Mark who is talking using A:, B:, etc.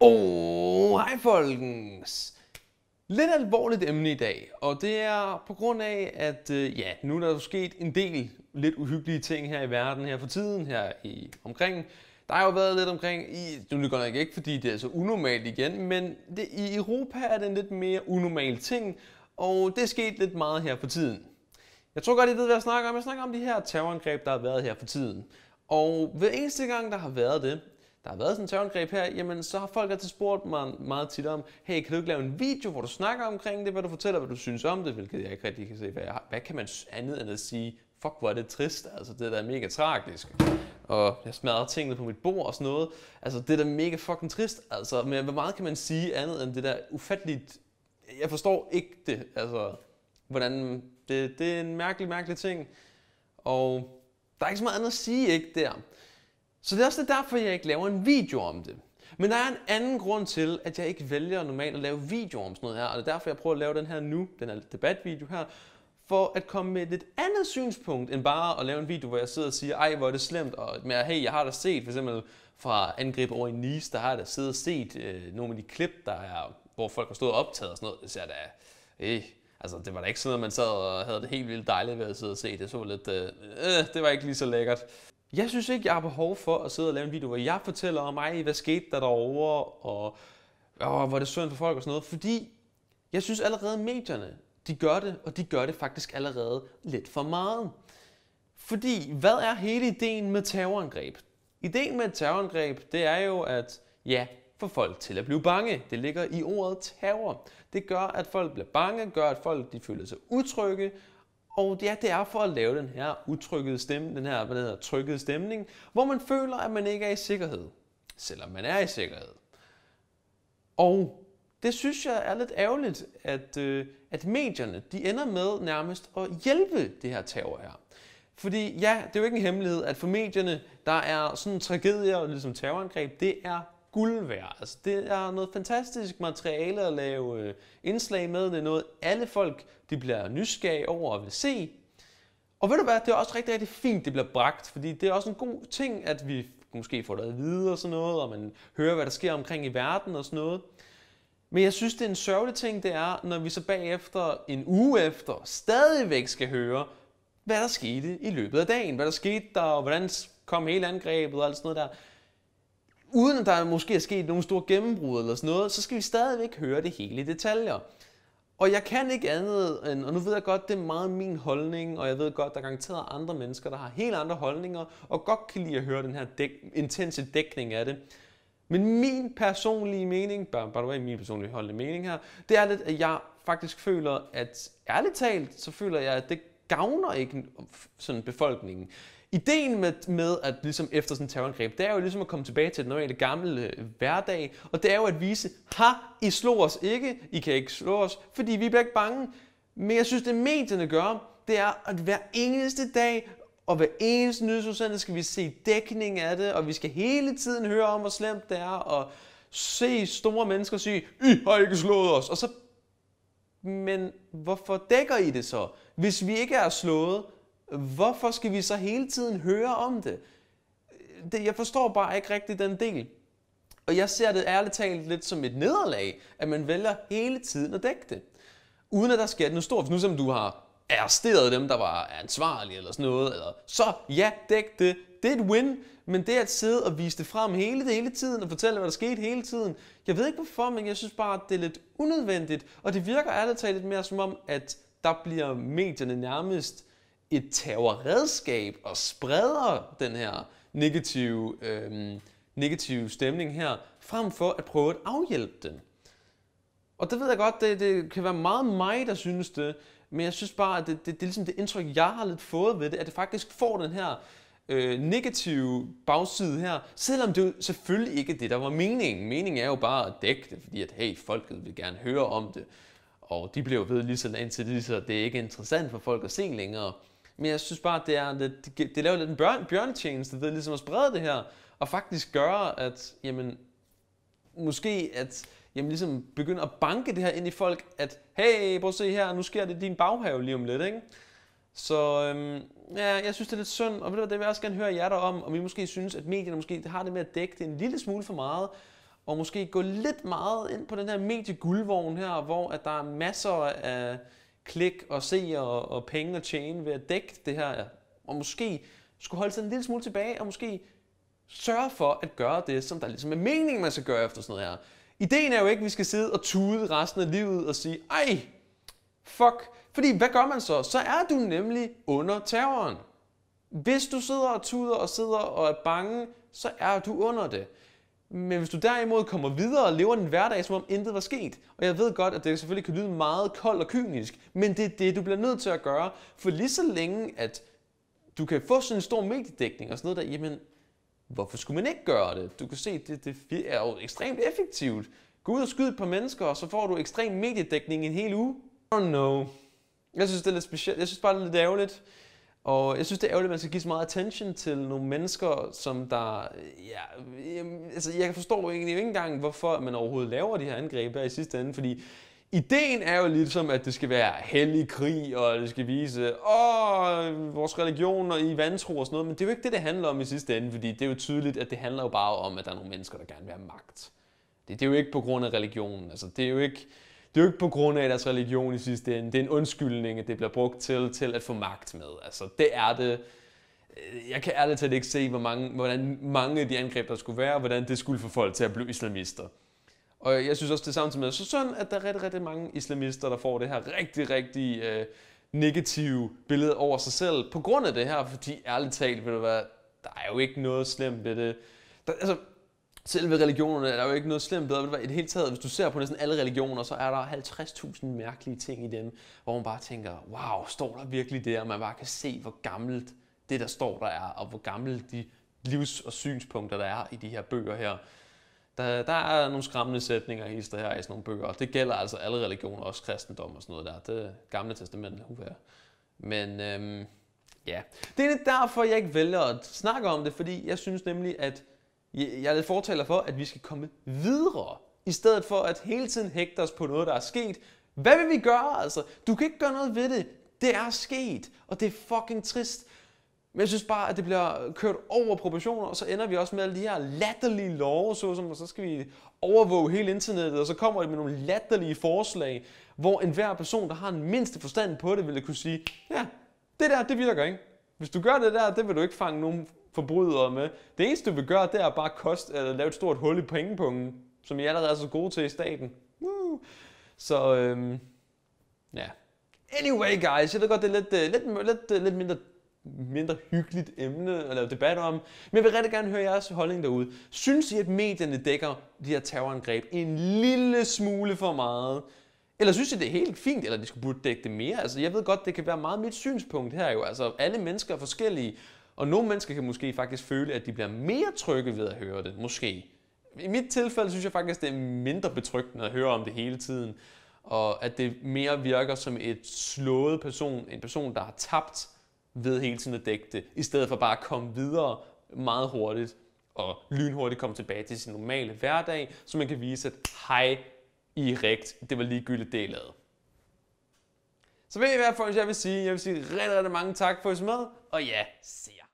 A: Oh, hej folkens! Lidt alvorligt emne i dag, og det er på grund af, at øh, ja, nu er der sket en del lidt uhyggelige ting her i verden her for tiden, her i omkring. Der har jo været lidt omkring, i, nu er det godt nok ikke, fordi det er så unormalt igen, men det, i Europa er det en lidt mere unormal ting, og det er sket lidt meget her for tiden. Jeg tror godt, I ved, hvad jeg snakker om. Jeg snakker om de her terrorangreb, der har været her for tiden. Og hver eneste gang, der har været det, der har været sådan et terrorangreb her, jamen så har folk altid spurgt mig meget tit om, hey, kan du ikke lave en video, hvor du snakker omkring det, hvad du fortæller, hvad du synes om det, hvilket jeg ikke rigtig kan se, hvad, jeg har. hvad kan man andet end at sige, fuck, hvor er det trist, altså det der er mega tragisk. Og jeg smadrer tingene på mit bord og sådan noget. Altså det der er mega fucking trist, altså, men hvor meget kan man sige andet end det der ufatteligt, jeg forstår ikke det, altså, hvordan, det, det er en mærkelig, mærkelig ting. Og der er ikke så meget andet at sige, ikke, der. Så det er også derfor, jeg ikke laver en video om det. Men der er en anden grund til, at jeg ikke vælger normalt at lave video om sådan noget her, og det er derfor, jeg prøver at lave den her nu, den her debatvideo her, for at komme med et lidt andet synspunkt, end bare at lave en video, hvor jeg sidder og siger, ej, hvor er det slemt, og med, hey, jeg har da set, for eksempel fra angreb over i Nice, der har jeg da siddet og set øh, nogle af de klip, der er, hvor folk har stået og optaget og sådan noget, det jeg da, øh, altså det var da ikke sådan noget, man sad og havde det helt vildt dejligt ved at sidde og se, det så lidt, øh, øh det var ikke lige så lækkert. Jeg synes ikke, jeg har behov for at sidde og lave en video, hvor jeg fortæller om mig, hvad skete der derovre, og åh, hvor det synd for folk og sådan noget, fordi jeg synes allerede medierne, de gør det, og de gør det faktisk allerede lidt for meget. Fordi, hvad er hele ideen med terrorangreb? Ideen med et terrorangreb, det er jo at, ja, få folk til at blive bange. Det ligger i ordet terror. Det gør, at folk bliver bange, gør, at folk de føler sig utrygge, og ja, det er for at lave den her utrykkede stemning, den her hvad hedder, trykkede stemning, hvor man føler, at man ikke er i sikkerhed, selvom man er i sikkerhed. Og det synes jeg er lidt ærgerligt, at, øh, at medierne de ender med nærmest at hjælpe det her terror her. Fordi ja, det er jo ikke en hemmelighed, at for medierne, der er sådan tragedier, ligesom terrorangreb, det er guld værd. Altså, det er noget fantastisk materiale at lave øh, indslag med. Det er noget, alle folk de bliver nysgerrige over at vil se. Og ved du hvad, det er også rigtig, rigtig fint, det bliver bragt, fordi det er også en god ting, at vi måske får det at vide og sådan noget, og man hører, hvad der sker omkring i verden og sådan noget. Men jeg synes, det er en sørgelig ting, det er, når vi så bagefter, en uge efter, stadigvæk skal høre, hvad der skete i løbet af dagen, hvad der skete der, og hvordan kom hele angrebet og alt sådan noget der uden der måske er sket nogle store gennembrud eller sådan noget, så skal vi stadigvæk høre det hele i detaljer. Og jeg kan ikke andet end, og nu ved jeg godt, det er meget min holdning, og jeg ved godt, der er garanteret andre mennesker, der har helt andre holdninger, og godt kan lide at høre den her dæk- intense dækning af det. Men min personlige mening, bare du er min personlige holdende mening her, det er lidt, at jeg faktisk føler, at ærligt talt, så føler jeg, at det gavner ikke sådan befolkningen. Ideen med, med at ligesom efter sådan en terrorangreb, det er jo ligesom at komme tilbage til den normale gamle øh, hverdag, og det er jo at vise, ha, I slog os ikke, I kan ikke slå os, fordi vi bliver ikke bange. Men jeg synes, det medierne gør, det er, at hver eneste dag og hver eneste nyhedsudsendelse skal vi se dækning af det, og vi skal hele tiden høre om, hvor slemt det er, og se store mennesker sige, I har ikke slået os, og så men hvorfor dækker I det så? Hvis vi ikke er slået, Hvorfor skal vi så hele tiden høre om det? det jeg forstår bare ikke rigtig den del. Og jeg ser det ærligt talt lidt som et nederlag, at man vælger hele tiden at dække det. Uden at der sker noget stort. Hvis nu som du har arresteret dem, der var ansvarlige eller sådan noget, eller, så ja, dæk det. Det er et win, men det at sidde og vise det frem hele, det, hele tiden og fortælle, hvad der skete hele tiden, jeg ved ikke hvorfor, men jeg synes bare, at det er lidt unødvendigt, og det virker ærligt talt lidt mere som om, at der bliver medierne nærmest et terrorredskab og spreder den her negative, øh, negative stemning her, frem for at prøve at afhjælpe den. Og det ved jeg godt, det, det kan være meget mig, der synes det, men jeg synes bare, at det, det, det er ligesom det indtryk, jeg har lidt fået ved det, at det faktisk får den her øh, negative bagside her, selvom det jo selvfølgelig ikke er det, der var meningen. Meningen er jo bare at dække det, fordi at, hey, folket vil gerne høre om det. Og de bliver ved lige så langt til det, så det er ikke interessant for folk at se længere. Men jeg synes bare, det, er lidt, det laver lidt en bjørn, bjørnetjeneste ved ligesom at sprede det her, og faktisk gøre, at jamen, måske at jamen, ligesom begynde at banke det her ind i folk, at hey, prøv at se her, nu sker det i din baghave lige om lidt, ikke? Så øhm, ja, jeg synes, det er lidt synd, og ved du hvad, det vil jeg også gerne høre jer om, om I måske synes, at medierne måske har det med at dække det en lille smule for meget, og måske gå lidt meget ind på den her medieguldvogn her, hvor at der er masser af klik og se og, og penge og tjene ved at dække det her, og måske skulle holde sig en lille smule tilbage, og måske sørge for at gøre det, som der ligesom er meningen, man skal gøre efter sådan noget her. Ideen er jo ikke, at vi skal sidde og tude resten af livet og sige, ej, fuck, fordi hvad gør man så? Så er du nemlig under terroren. Hvis du sidder og tuder og sidder og er bange, så er du under det. Men hvis du derimod kommer videre og lever din hverdag, som om intet var sket, og jeg ved godt, at det selvfølgelig kan lyde meget koldt og kynisk, men det er det, du bliver nødt til at gøre, for lige så længe, at du kan få sådan en stor mediedækning og sådan noget der, jamen, hvorfor skulle man ikke gøre det? Du kan se, det, det er jo ekstremt effektivt. Gå ud og skyde et par mennesker, og så får du ekstrem mediedækning en hel uge. I don't know. Jeg synes, det er lidt specielt. Jeg synes bare, det er lidt ærgerligt. Og jeg synes, det er ærgerligt, at man skal give så meget attention til nogle mennesker, som der... Ja, altså, jeg forstår egentlig ikke engang, hvorfor man overhovedet laver de her angreb der i sidste ende, fordi Ideen er jo ligesom, at det skal være hellig krig, og det skal vise, åh, vores religion og i vantro og sådan noget, men det er jo ikke det, det handler om i sidste ende, fordi det er jo tydeligt, at det handler jo bare om, at der er nogle mennesker, der gerne vil have magt. Det, det er jo ikke på grund af religionen, altså det er jo ikke, det er jo ikke på grund af deres religion i sidste ende. Det er en undskyldning, at det bliver brugt til, til at få magt med. Altså, det er det. Øh, jeg kan ærligt talt ikke se, hvor mange, hvordan mange af de angreb, der skulle være, og hvordan det skulle få folk til at blive islamister. Og jeg synes også, det er samtidig med, så sådan, at der er rigtig, rigtig mange islamister, der får det her rigtig, rigtig øh, negative billede over sig selv, på grund af det her, fordi ærligt talt, vil det være, der er jo ikke noget slemt ved det. Der, altså, selve religionerne er der jo ikke noget slemt bedre. I det hele taget, hvis du ser på næsten alle religioner, så er der 50.000 mærkelige ting i dem, hvor man bare tænker, wow, står der virkelig der? Og man bare kan se, hvor gammelt det, der står der er, og hvor gammelt de livs- og synspunkter, der er i de her bøger her. Der, der er nogle skræmmende sætninger i her i sådan nogle bøger, og det gælder altså alle religioner, også kristendom og sådan noget der. Det gamle testament, uha. Men øhm, ja, det er derfor, jeg ikke vælger at snakke om det, fordi jeg synes nemlig, at jeg er lidt fortaler for, at vi skal komme videre, i stedet for at hele tiden hægte os på noget, der er sket. Hvad vil vi gøre altså? Du kan ikke gøre noget ved det. Det er sket, og det er fucking trist. Men jeg synes bare, at det bliver kørt over proportioner, og så ender vi også med alle de her latterlige love, såsom, og så skal vi overvåge hele internettet, og så kommer det med nogle latterlige forslag, hvor enhver person, der har en mindste forstand på det, ville kunne sige, ja, det der, det virker ikke. Hvis du gør det der, det vil du ikke fange nogen forbrydere med. Det eneste, du vil gøre, det er bare kost, eller lave et stort hul i pengepungen, som I allerede er så gode til i staten. Woo! Så øhm, ja. Anyway guys, jeg ved godt, det er lidt, øh, lidt, lidt, øh, lidt mindre mindre hyggeligt emne at lave debat om, men jeg vil rigtig gerne høre jeres holdning derude. Synes I, at medierne dækker de her terrorangreb en lille smule for meget? Eller synes I, det er helt fint, eller de skulle burde dække det mere? Altså, jeg ved godt, det kan være meget mit synspunkt her jo. Altså, alle mennesker er forskellige, og nogle mennesker kan måske faktisk føle, at de bliver mere trygge ved at høre det, måske. I mit tilfælde synes jeg faktisk, det er mindre betryggende at høre om det hele tiden, og at det mere virker som et slået person, en person, der har tabt ved hele tiden at dække det, i stedet for bare at komme videre meget hurtigt og lynhurtigt komme tilbage til sin normale hverdag, så man kan vise, at hej, I er rigt, det var ligegyldigt, det I lavede. Så ved I hvert fald, jeg vil sige, jeg vil sige rigtig, rigtig mange tak for at I med, og ja, se jer.